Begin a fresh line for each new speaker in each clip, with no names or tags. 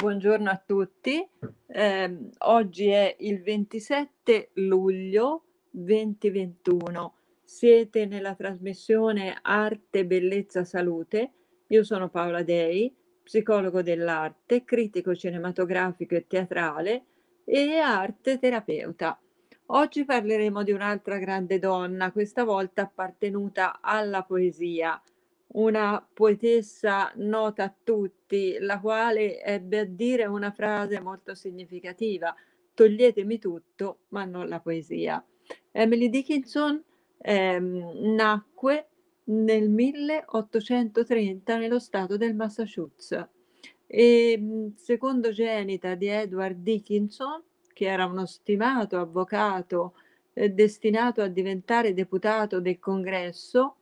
Buongiorno a tutti, eh, oggi è il 27 luglio 2021, siete nella trasmissione Arte, Bellezza, Salute, io sono Paola Dei, psicologo dell'arte, critico cinematografico e teatrale e arte terapeuta. Oggi parleremo di un'altra grande donna, questa volta appartenuta alla poesia, una poetessa nota a tutti, la quale ebbe a dire una frase molto significativa, toglietemi tutto, ma non la poesia. Emily Dickinson ehm, nacque nel 1830 nello stato del Massachusetts e secondogenita di Edward Dickinson, che era uno stimato avvocato eh, destinato a diventare deputato del congresso,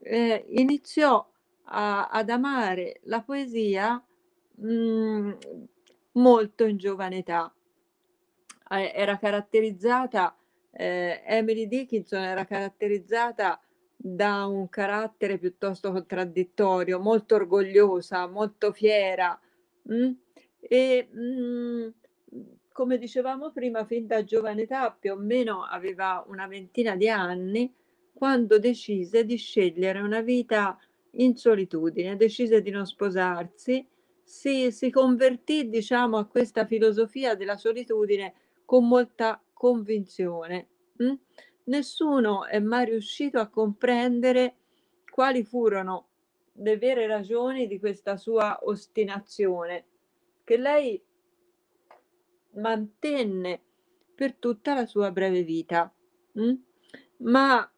eh, iniziò a, ad amare la poesia mh, mm, molto in giovane età. Eh, era caratterizzata, eh, Emily Dickinson era caratterizzata da un carattere piuttosto contraddittorio, molto orgogliosa, molto fiera. Mh? Mm? E mh, mm, come dicevamo prima, fin da giovane età, più o meno aveva una ventina di anni, quando decise di scegliere una vita in solitudine, decise di non sposarsi, si, si convertì diciamo, a questa filosofia della solitudine con molta convinzione. Mm? Nessuno è mai riuscito a comprendere quali furono le vere ragioni di questa sua ostinazione, che lei mantenne per tutta la sua breve vita. Mm? Ma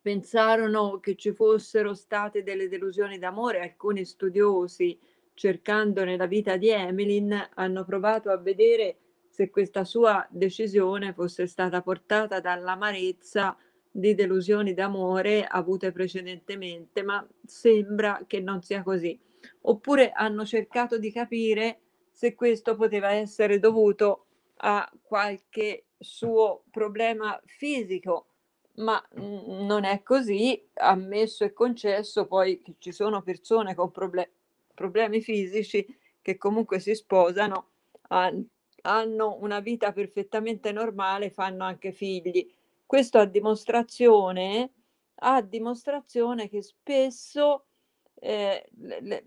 pensarono che ci fossero state delle delusioni d'amore, alcuni studiosi cercando nella vita di Emilyn hanno provato a vedere se questa sua decisione fosse stata portata dall'amarezza di delusioni d'amore avute precedentemente, ma sembra che non sia così. Oppure hanno cercato di capire se questo poteva essere dovuto a qualche suo problema fisico ma mhmm, non è così, ammesso e concesso poi che ci sono persone con proble- problemi fisici che comunque si sposano, han- hanno una vita perfettamente normale, fanno anche figli. Questo a dimostrazione, a dimostrazione che spesso eh, le, le,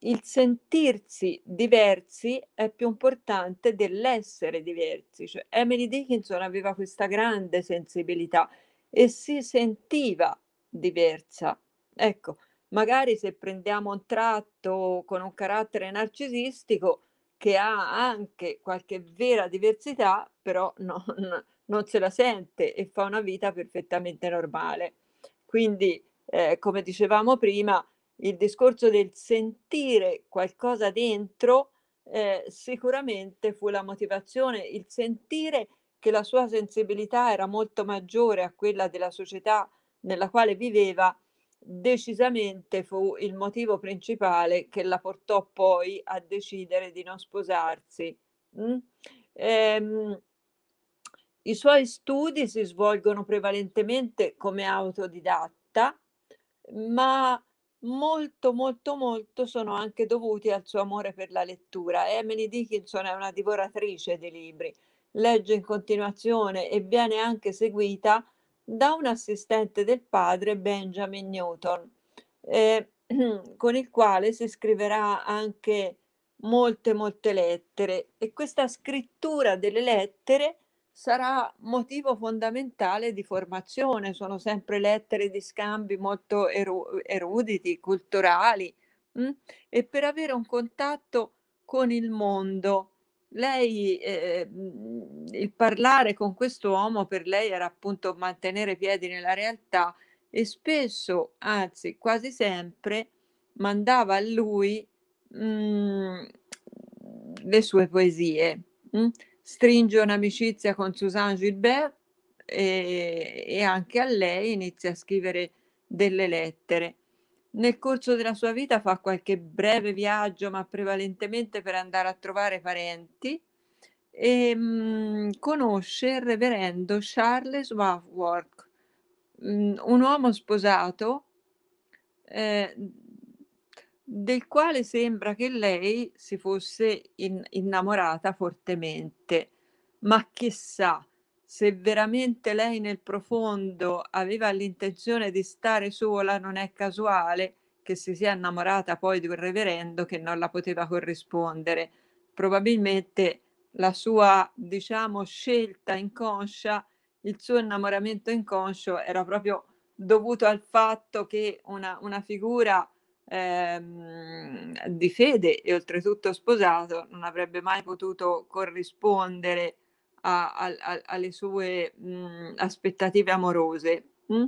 il sentirsi diversi è più importante dell'essere diversi. Cioè, Emily Dickinson aveva questa grande sensibilità e si sentiva diversa. Ecco, magari se prendiamo un tratto con un carattere narcisistico che ha anche qualche vera diversità, però non, non se la sente e fa una vita perfettamente normale. Quindi, eh, come dicevamo prima, il discorso del sentire qualcosa dentro eh, sicuramente fu la motivazione, il sentire che la sua sensibilità era molto maggiore a quella della società nella quale viveva, decisamente fu il motivo principale che la portò poi a decidere di non sposarsi. Mm? Ehm, I suoi studi si svolgono prevalentemente come autodidatta, ma molto molto molto sono anche dovuti al suo amore per la lettura. Emily Dickinson è una divoratrice di libri legge in continuazione e viene anche seguita da un assistente del padre Benjamin Newton, eh, con il quale si scriverà anche molte, molte lettere e questa scrittura delle lettere sarà motivo fondamentale di formazione, sono sempre lettere di scambi molto eru- eruditi, culturali mh? Mm? e per avere un contatto con il mondo lei, eh, mm, il parlare con questo uomo per lei era appunto mantenere piedi nella realtà e spesso, anzi quasi sempre, mandava a lui mh, mm, le sue poesie. Mh? Mm. Stringe un'amicizia con Suzanne Gilbert e, e anche a lei inizia a scrivere delle lettere. Nel corso della sua vita fa qualche breve viaggio, ma prevalentemente per andare a trovare parenti e ehm, mh, conosce il reverendo Charles Waffwork, mm, un uomo sposato eh, del quale sembra che lei si fosse in- innamorata fortemente, ma chissà, se veramente lei nel profondo aveva l'intenzione di stare sola, non è casuale che si sia innamorata poi di un reverendo che non la poteva corrispondere. Probabilmente la sua, diciamo, scelta inconscia, il suo innamoramento inconscio era proprio dovuto al fatto che una, una figura ehm, di fede e oltretutto sposato non avrebbe mai potuto corrispondere a, a, alle sue mh, mhmm, aspettative amorose. Mh?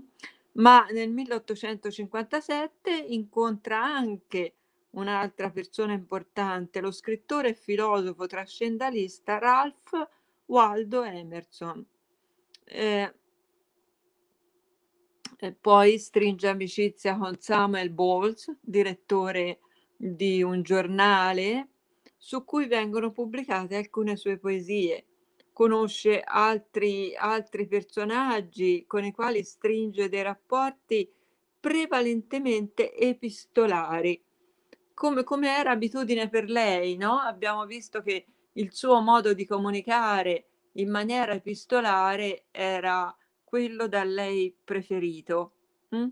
Ma nel 1857 incontra anche un'altra persona importante, lo scrittore e filosofo trascendalista Ralph Waldo Emerson. Eh, poi stringe amicizia con Samuel Bowles, direttore di un giornale su cui vengono pubblicate alcune sue poesie conosce altri, altri personaggi con i quali stringe dei rapporti prevalentemente epistolari, come, come era abitudine per lei, no? Abbiamo visto che il suo modo di comunicare in maniera epistolare era quello da lei preferito. Mm?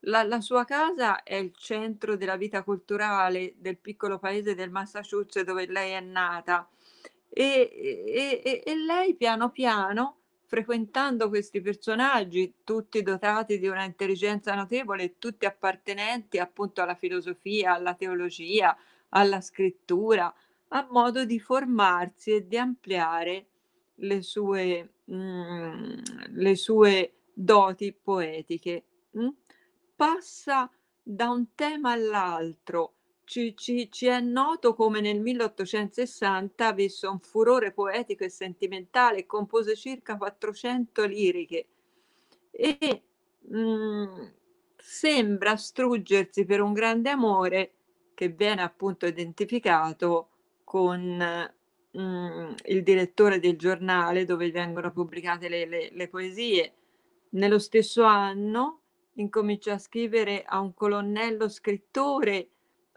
La, la, sua casa è il centro della vita culturale del piccolo paese del Massachusetts dove lei è nata e, e, e, lei piano piano, frequentando questi personaggi, tutti dotati di una intelligenza notevole, tutti appartenenti appunto alla filosofia, alla teologia, alla scrittura, ha modo di formarsi e di ampliare le sue, mm, le sue doti poetiche. Mm? Passa da un tema all'altro, ci, ci, ci, è noto come nel 1860 avesse un furore poetico e sentimentale compose circa 400 liriche e mh, mm, sembra struggersi per un grande amore che viene appunto identificato con mh, mm, il direttore del giornale dove vengono pubblicate le, le, le poesie. Nello stesso anno incomincia a scrivere a un colonnello scrittore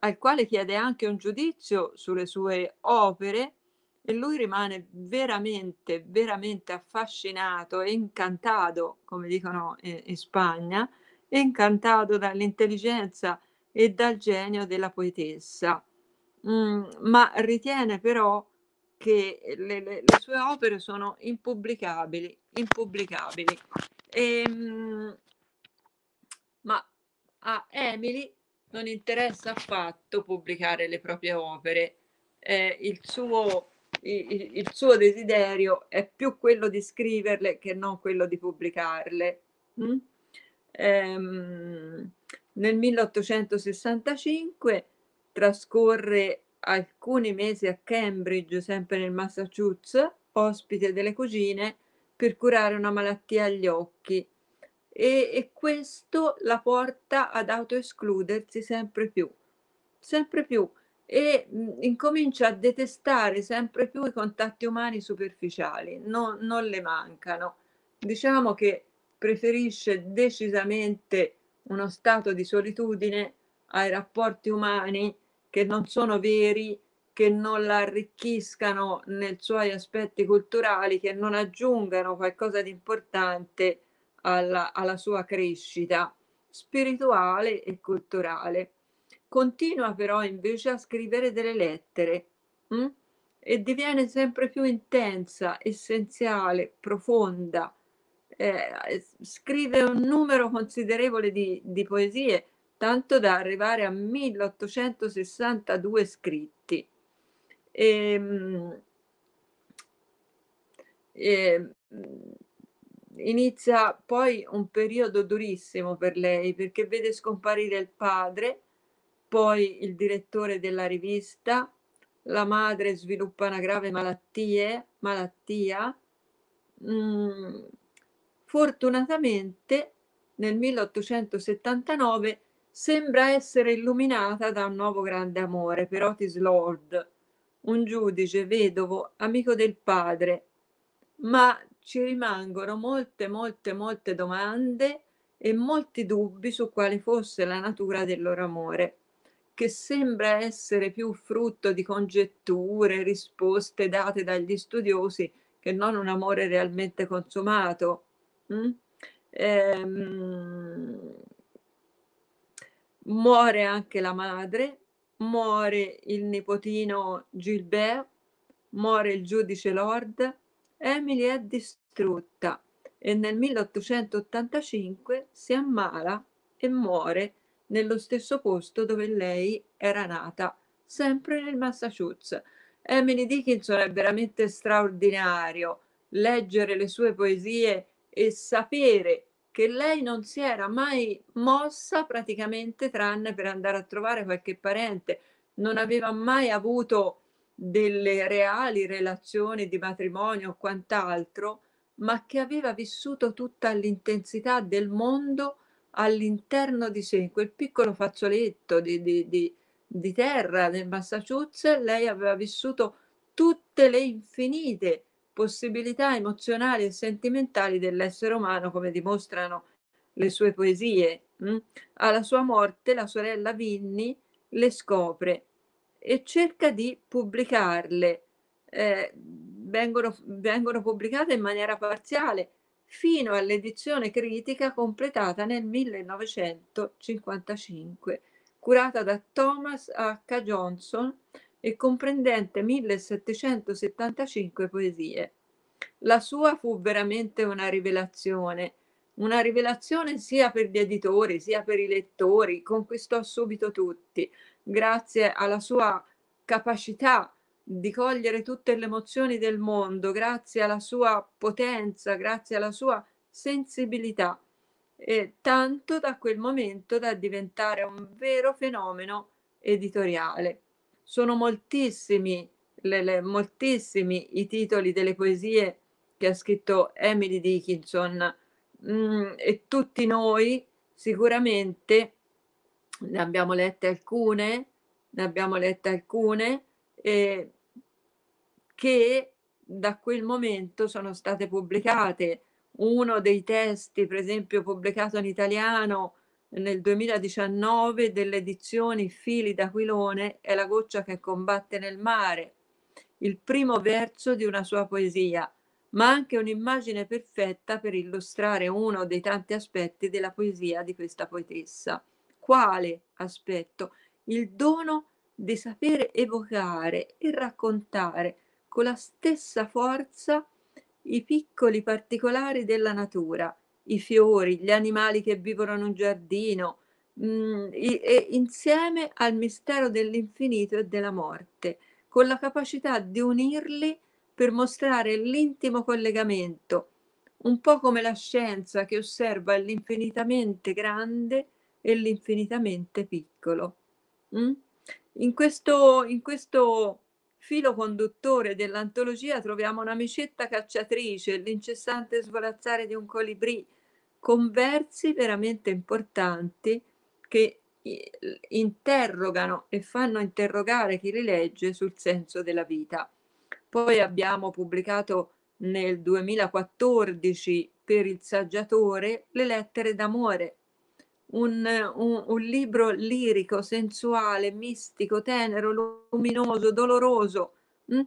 al quale chiede anche un giudizio sulle sue opere e lui rimane veramente, veramente affascinato e incantato, come dicono eh, in Spagna, incantato dall'intelligenza e dal genio della poetessa. Mm, ma ritiene però che le, le, le, sue opere sono impubblicabili, impubblicabili. E, mm, ma a Emily non interessa affatto pubblicare le proprie opere. Eh, il, suo, il, il suo desiderio è più quello di scriverle che non quello di pubblicarle. Mm? Ehm, nel 1865 trascorre alcuni mesi a Cambridge, sempre nel Massachusetts, ospite delle cugine per curare una malattia agli occhi e, e questo la porta ad autoescludersi sempre più, sempre più e mh, mm, incomincia a detestare sempre più i contatti umani superficiali, no, non le mancano. Diciamo che preferisce decisamente uno stato di solitudine ai rapporti umani che non sono veri, che non la arricchiscano nei suoi aspetti culturali, che non aggiungano qualcosa di importante alla, alla sua crescita spirituale e culturale. Continua però invece a scrivere delle lettere mh? Mm? e diviene sempre più intensa, essenziale, profonda. Eh, scrive un numero considerevole di, di poesie, tanto da arrivare a 1862 scritti. E, ehm, e, ehm, inizia poi un periodo durissimo per lei perché vede scomparire il padre, poi il direttore della rivista, la madre sviluppa una grave malattie, malattia. Mm, fortunatamente nel 1879 sembra essere illuminata da un nuovo grande amore per Otis Lord, un giudice vedovo amico del padre, ma ci rimangono molte, molte, molte domande e molti dubbi su quale fosse la natura del loro amore, che sembra essere più frutto di congetture, risposte date dagli studiosi, che non un amore realmente consumato. Mm? Ehm, muore anche la madre, muore il nipotino Gilbert, muore il giudice Lord, Emily è distrutta e nel 1885 si ammala e muore nello stesso posto dove lei era nata, sempre nel Massachusetts. Emily Dickinson è veramente straordinario leggere le sue poesie e sapere che lei non si era mai mossa praticamente tranne per andare a trovare qualche parente, non aveva mai avuto delle reali relazioni di matrimonio o quant'altro, ma che aveva vissuto tutta l'intensità del mondo all'interno di sé, in quel piccolo fazzoletto di, di, di, di terra nel Massachusetts, lei aveva vissuto tutte le infinite possibilità emozionali e sentimentali dell'essere umano, come dimostrano le sue poesie. Mm? Alla sua morte la sorella Vinnie le scopre e cerca di pubblicarle. Eh, vengono, vengono pubblicate in maniera parziale fino all'edizione critica completata nel 1955, curata da Thomas H. Johnson e comprendente 1775 poesie. La sua fu veramente una rivelazione, una rivelazione sia per gli editori sia per i lettori, conquistò subito tutti, grazie alla sua capacità di cogliere tutte le emozioni del mondo, grazie alla sua potenza, grazie alla sua sensibilità, e tanto da quel momento da diventare un vero fenomeno editoriale. Sono moltissimi, le, le, moltissimi i titoli delle poesie che ha scritto Emily Dickinson mm, e tutti noi sicuramente ne abbiamo lette alcune, ne abbiamo lette alcune eh, che da quel momento sono state pubblicate. Uno dei testi, per esempio, pubblicato in italiano nel 2019 delle edizioni Fili d'Aquilone è La goccia che combatte nel mare, il primo verso di una sua poesia, ma anche un'immagine perfetta per illustrare uno dei tanti aspetti della poesia di questa poetessa quale aspetto? Il dono di sapere evocare e raccontare con la stessa forza i piccoli particolari della natura, i fiori, gli animali che vivono in un giardino, mh, mm, e, e insieme al mistero dell'infinito e della morte, con la capacità di unirli per mostrare l'intimo collegamento, un po' come la scienza che osserva l'infinitamente grande e l'infinitamente piccolo. Mm? In, questo, in questo filo conduttore dell'antologia troviamo una micetta cacciatrice, l'incessante svolazzare di un colibrì, con versi veramente importanti che interrogano e fanno interrogare chi li legge sul senso della vita. Poi abbiamo pubblicato nel 2014 per il saggiatore le lettere d'amore un, un, un libro lirico, sensuale, mistico, tenero, luminoso, doloroso. Mm,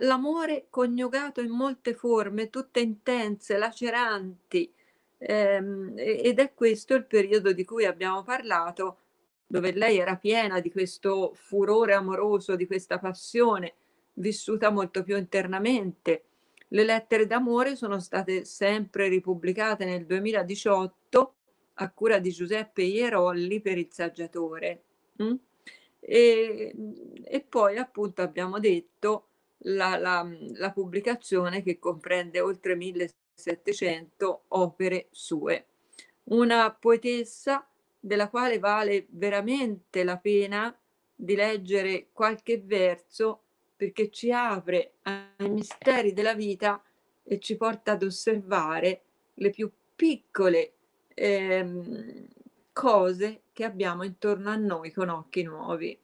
l'amore coniugato in molte forme, tutte intense, laceranti. Ehm, ed è questo il periodo di cui abbiamo parlato, dove lei era piena di questo furore amoroso, di questa passione, vissuta molto più internamente. Le lettere d'amore sono state sempre ripubblicate nel 2018 a cura di Giuseppe Ierolli per il saggiatore. Mm? E, mm, e, poi appunto abbiamo detto la, la, mm, la pubblicazione che comprende oltre 1700 opere sue. Una poetessa della quale vale veramente la pena di leggere qualche verso perché ci apre ai misteri della vita e ci porta ad osservare le più piccole ehm, cose che abbiamo intorno a noi con occhi nuovi.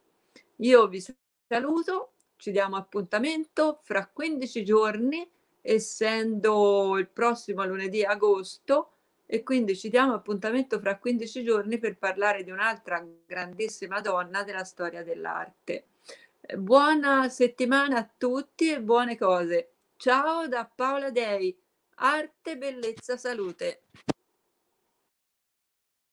Io vi saluto, ci diamo appuntamento fra 15 giorni, essendo il prossimo lunedì agosto, e quindi ci diamo appuntamento fra 15 giorni per parlare di un'altra grandissima donna della storia dell'arte. Buona settimana a tutti e buone cose. Ciao da Paola Dei, Arte, Bellezza, Salute.